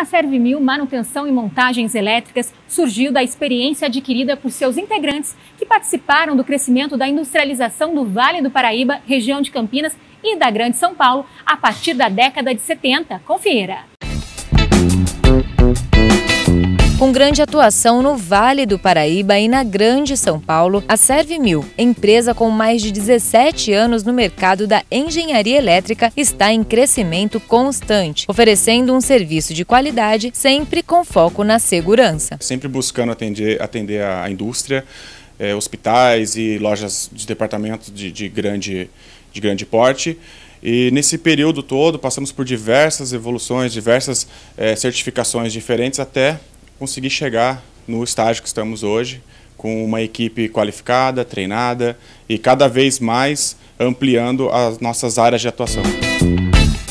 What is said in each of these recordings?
a Servimil Manutenção e Montagens Elétricas surgiu da experiência adquirida por seus integrantes que participaram do crescimento da industrialização do Vale do Paraíba, região de Campinas e da Grande São Paulo a partir da década de 70. Confira! Com grande atuação no Vale do Paraíba e na Grande São Paulo, a Servimil, empresa com mais de 17 anos no mercado da engenharia elétrica, está em crescimento constante, oferecendo um serviço de qualidade sempre com foco na segurança. Sempre buscando atender, atender a indústria, é, hospitais e lojas de departamento de, de, grande, de grande porte. E nesse período todo passamos por diversas evoluções, diversas é, certificações diferentes até conseguir chegar no estágio que estamos hoje, com uma equipe qualificada, treinada e cada vez mais ampliando as nossas áreas de atuação.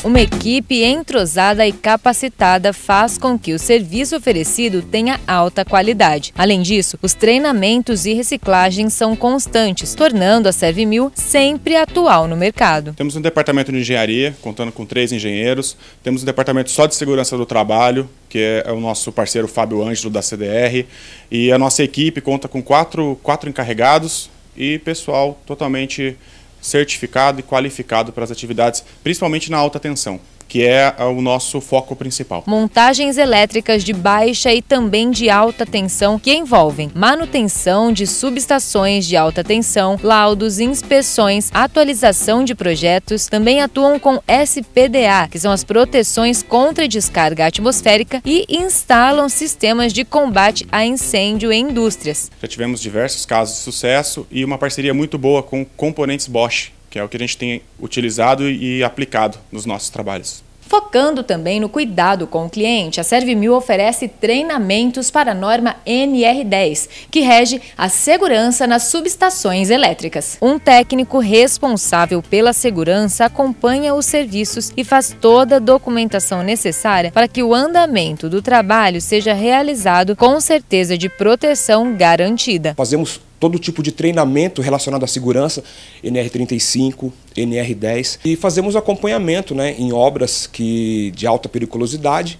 Uma equipe entrosada e capacitada faz com que o serviço oferecido tenha alta qualidade. Além disso, os treinamentos e reciclagens são constantes, tornando a Servimil sempre atual no mercado. Temos um departamento de engenharia, contando com três engenheiros, temos um departamento só de segurança do trabalho, que é, é o nosso parceiro Fábio Ângelo da CDR, e a nossa equipe conta com quatro, quatro encarregados e pessoal totalmente certificado e qualificado para as atividades, principalmente na alta tensão que é o nosso foco principal. Montagens elétricas de baixa e também de alta tensão que envolvem manutenção de subestações de alta tensão, laudos, inspeções, atualização de projetos, também atuam com SPDA, que são as proteções contra descarga atmosférica e instalam sistemas de combate a incêndio em indústrias. Já tivemos diversos casos de sucesso e uma parceria muito boa com componentes Bosch que é o que a gente tem utilizado e aplicado nos nossos trabalhos. Focando também no cuidado com o cliente, a Servimil oferece treinamentos para a norma NR10, que rege a segurança nas subestações elétricas. Um técnico responsável pela segurança acompanha os serviços e faz toda a documentação necessária para que o andamento do trabalho seja realizado com certeza de proteção garantida. Fazemos todo tipo de treinamento relacionado à segurança, NR35, NR10, e fazemos acompanhamento né, em obras que, de alta periculosidade,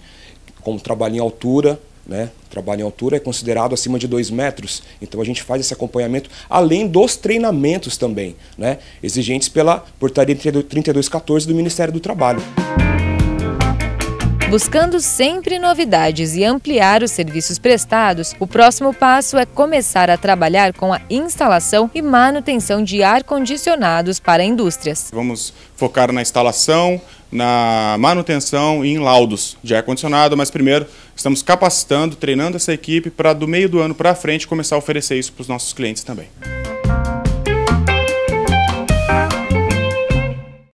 como trabalho em altura, né? Trabalho em altura é considerado acima de 2 metros, então a gente faz esse acompanhamento além dos treinamentos também, né? exigentes pela portaria 3214 do Ministério do Trabalho. Buscando sempre novidades e ampliar os serviços prestados, o próximo passo é começar a trabalhar com a instalação e manutenção de ar-condicionados para indústrias. Vamos focar na instalação, na manutenção e em laudos de ar-condicionado, mas primeiro estamos capacitando, treinando essa equipe para do meio do ano para frente começar a oferecer isso para os nossos clientes também.